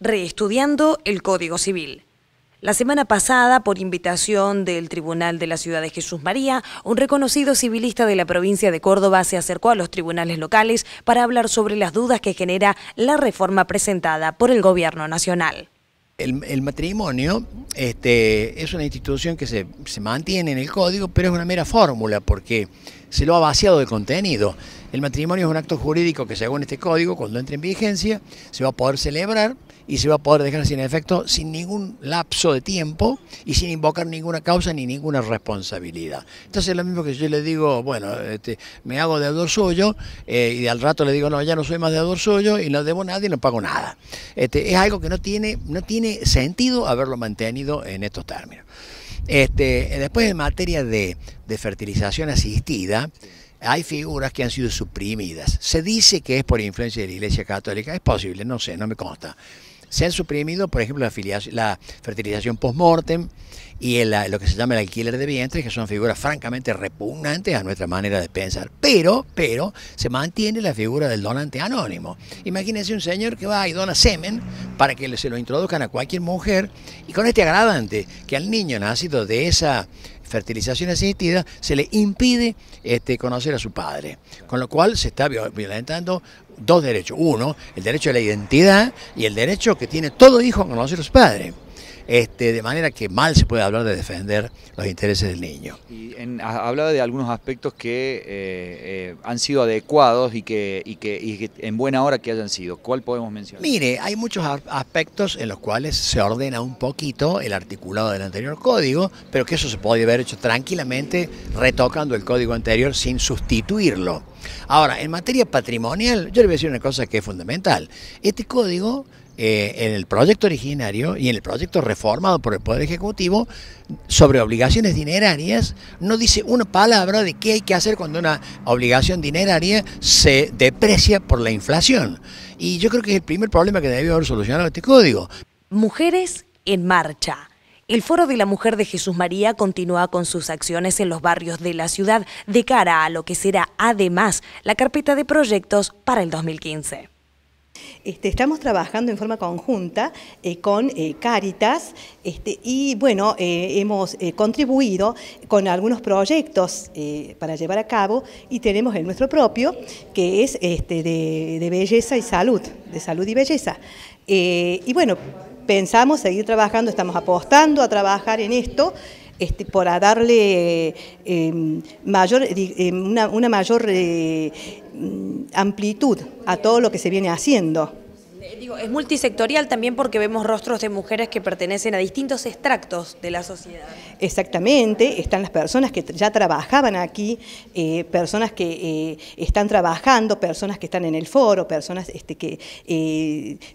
reestudiando el Código Civil. La semana pasada, por invitación del Tribunal de la Ciudad de Jesús María, un reconocido civilista de la provincia de Córdoba se acercó a los tribunales locales para hablar sobre las dudas que genera la reforma presentada por el Gobierno Nacional. El, matrimonio este, es una institución que se, se mantiene en el código, pero es una mera fórmula porque se lo ha vaciado de contenido. El matrimonio es un acto jurídico que según este código, cuando entre en vigencia, se va a poder celebrar y se va a poder dejar sin efecto sin ningún lapso de tiempo y sin invocar ninguna causa ni ninguna responsabilidad. Entonces es lo mismo que yo le digo, bueno, este, me hago deudor suyo eh, y al rato le digo, no, ya no soy más deudor suyo y no debo nada y no pago nada. Este, es algo que no tiene, no tiene sentido haberlo mantenido en estos términos. Este, después en materia de fertilización asistida, hay figuras que han sido suprimidas. Se dice que es por influencia de la Iglesia Católica, es posible, no sé, no me consta se han suprimido, por ejemplo, la, la fertilización post-mortem y lo que se llama el alquiler de vientres, que son figuras francamente repugnantes a nuestra manera de pensar. Pero, pero, se mantiene la figura del donante anónimo. Imagínense un señor que va y dona semen para que se lo introduzcan a cualquier mujer y con este agradante que al niño nacido de esa fertilización asistida, se le impide este, conocer a su padre, con lo cual se está violentando dos derechos. Uno, el derecho a la identidad y el derecho que tiene todo hijo a conocer a su padre. Este, de manera que mal se puede hablar de defender los intereses del niño. Y hablaba de algunos aspectos que eh, eh, han sido adecuados y que, y en buena hora que hayan sido. ¿Cuál podemos mencionar? Mire, hay muchos aspectos en los cuales se ordena un poquito el articulado del anterior código, pero que eso se podría haber hecho tranquilamente retocando el código anterior sin sustituirlo. Ahora, en materia patrimonial, yo le voy a decir una cosa que es fundamental. Este código eh, en el proyecto originario y en el proyecto reformado por el Poder Ejecutivo sobre obligaciones dinerarias, no dice una palabra de qué hay que hacer cuando una obligación dineraria se deprecia por la inflación. Y yo creo que es el primer problema que debió haber solucionado este código. Mujeres en marcha. El Foro de la Mujer de Jesús María continúa con sus acciones en los barrios de la ciudad de cara a lo que será además la carpeta de proyectos para el 2015. Este, estamos trabajando en forma conjunta eh, con eh, Caritas este, y bueno, eh, hemos contribuido con algunos proyectos para llevar a cabo y tenemos el nuestro propio que es este, de, de, belleza y salud, de salud y belleza. y bueno, pensamos seguir trabajando, estamos apostando a trabajar en esto este, para darle eh, mayor, eh, una, mayor eh, mm, amplitud a todo lo que se viene haciendo. Eh, es multisectorial también porque vemos rostros de mujeres que pertenecen a distintos extractos de la sociedad. Exactamente, están las personas que ya trabajaban aquí, eh, personas que eh, están trabajando, personas que están en el foro, personas este, que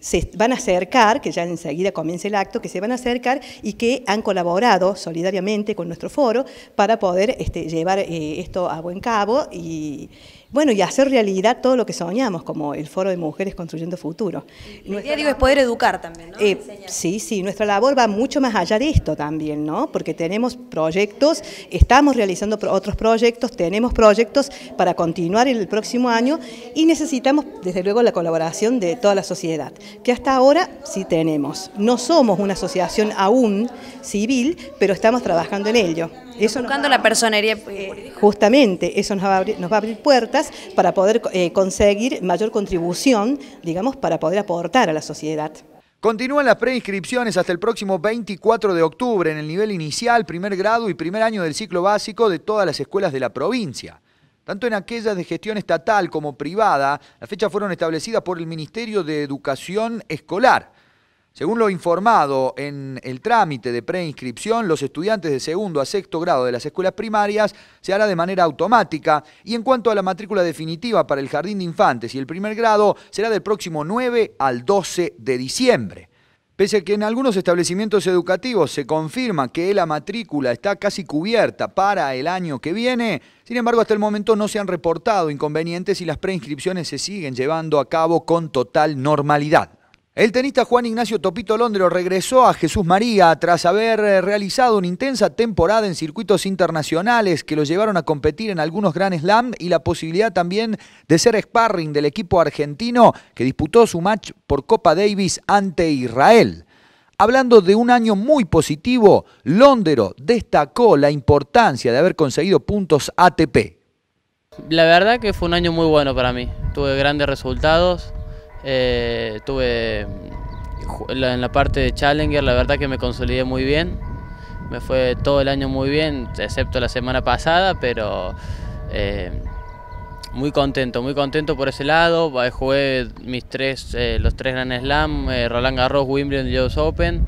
se van a acercar, que ya enseguida comienza el acto, que se van a acercar y que han colaborado solidariamente con nuestro foro para poder este, llevar esto a buen cabo y bueno, y hacer realidad todo lo que soñamos, como el Foro de Mujeres Construyendo Futuro. El nuestra idea, digo, es poder educar también, ¿no? Eh, sí, sí, nuestra labor va mucho más allá de esto también, ¿no? Porque tenemos proyectos, estamos realizando otros proyectos, tenemos proyectos para continuar en el próximo año y necesitamos, desde luego, la colaboración de toda la sociedad, que hasta ahora sí tenemos. No somos una asociación aún civil, pero estamos trabajando en ello. Eso Buscando la personería. Eh, justamente, eso nos va a abrir puertas para poder eh, conseguir mayor contribución, digamos, para poder aportar a la sociedad. Continúan las preinscripciones hasta el próximo 24 de octubre en el nivel inicial, primer grado y primer año del ciclo básico de todas las escuelas de la provincia. Tanto en aquellas de gestión estatal como privada, las fechas fueron establecidas por el Ministerio de Educación Escolar. Según lo informado en el trámite de preinscripción, los estudiantes de segundo a sexto grado de las escuelas primarias se hará de manera automática y en cuanto a la matrícula definitiva para el jardín de infantes y el primer grado será del próximo 9 al 12 de diciembre. Pese a que en algunos establecimientos educativos se confirma que la matrícula está casi cubierta para el año que viene, sin embargo hasta el momento no se han reportado inconvenientes y las preinscripciones se siguen llevando a cabo con total normalidad. El tenista Juan Ignacio Topito Londero regresó a Jesús María tras haber eh, realizado una intensa temporada en circuitos internacionales que lo llevaron a competir en algunos Grand Slam y la posibilidad también de ser sparring del equipo argentino que disputó su match por Copa Davis ante Israel. Hablando de un año muy positivo, Londero destacó la importancia de haber conseguido puntos ATP. La verdad que fue un año muy bueno para mí. Tuve grandes resultados, eh, tuve en la parte de Challenger, la verdad que me consolidé muy bien. Me fue todo el año muy bien, excepto la semana pasada, pero eh, muy contento, muy contento por ese lado. Jugué mis tres, eh, los tres Grand Slam, Roland Garros, Wimbledon y US Open.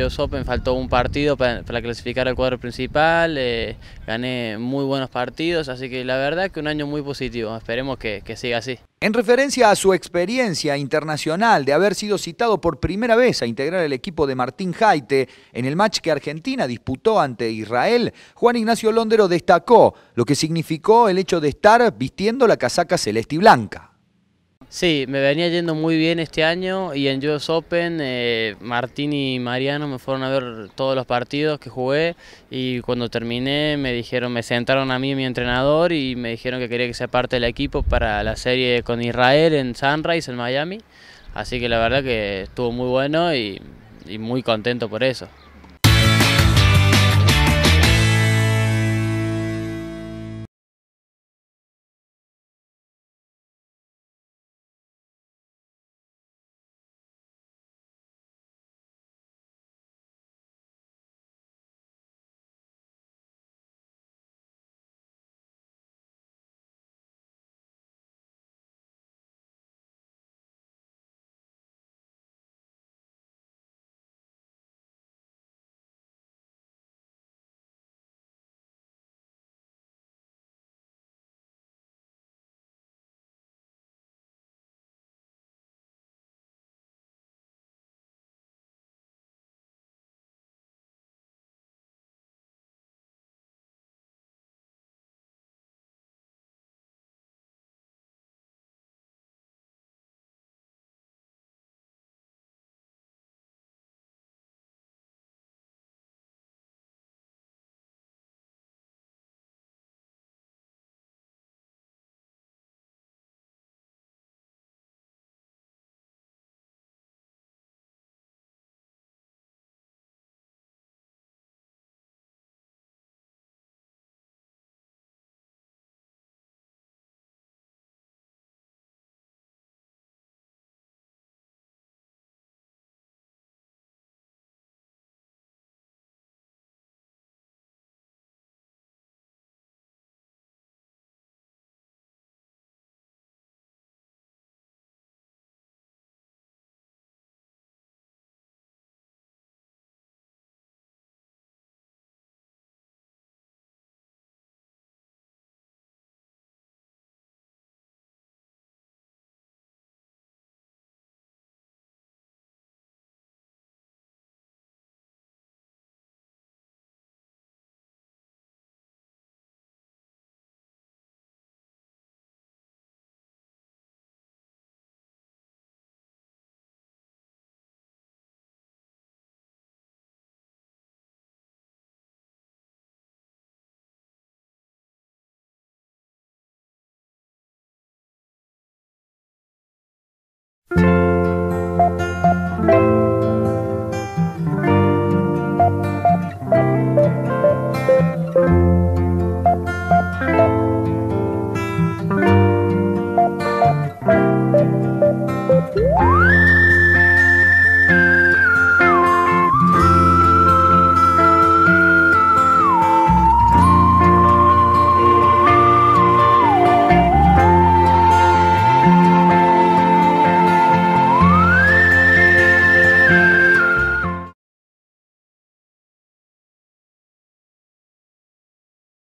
US Open faltó un partido para, clasificar al cuadro principal, eh, gané muy buenos partidos, así que la verdad que un año muy positivo, esperemos que, que siga así. En referencia a su experiencia internacional de haber sido citado por primera vez a integrar el equipo de Martín Jaite en el match que Argentina disputó ante Israel, Juan Ignacio Londero destacó lo que significó el hecho de estar vistiendo la casaca celeste y blanca. Sí, me venía yendo muy bien este año y en US Open eh, Martín y Mariano me fueron a ver todos los partidos que jugué y cuando terminé me dijeron, me sentaron a mí y mi entrenador y me dijeron que quería que sea parte del equipo para la serie con Israel en Sunrise en Miami. Así que la verdad que estuvo muy bueno y muy contento por eso.